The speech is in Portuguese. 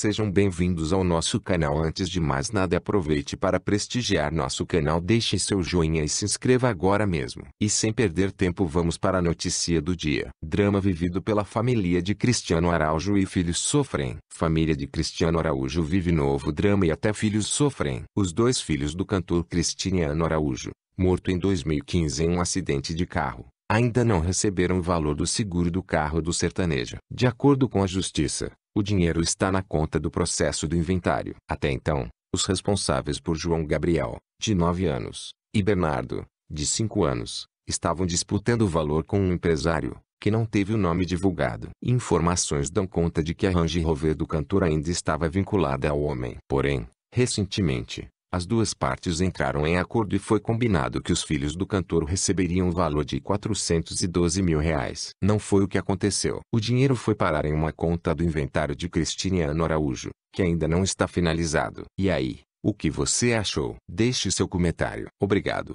Sejam bem-vindos ao nosso canal. Antes de mais nada, aproveite para prestigiar nosso canal, deixe seu joinha e se inscreva agora mesmo. E sem perder tempo, vamos para a notícia do dia. Drama vivido pela família de Cristiano Araújo e filhos sofrem. Família de Cristiano Araújo vive novo drama e até filhos sofrem. Os dois filhos do cantor Cristiano Araújo, morto em 2015 em um acidente de carro, ainda não receberam o valor do seguro do carro do sertanejo. De acordo com a justiça, o dinheiro está na conta do processo do inventário. Até então, os responsáveis por João Gabriel, de 9 anos, e Bernardo, de 5 anos, estavam disputando o valor com um empresário, que não teve o nome divulgado. Informações dão conta de que a Range Rover do cantor ainda estava vinculada ao homem. Porém, recentemente, as duas partes entraram em acordo e foi combinado que os filhos do cantor receberiam o valor de 412 mil reais. Não foi o que aconteceu. O dinheiro foi parar em uma conta do inventário de Cristiniano Araújo, que ainda não está finalizado. E aí, o que você achou? Deixe seu comentário. Obrigado.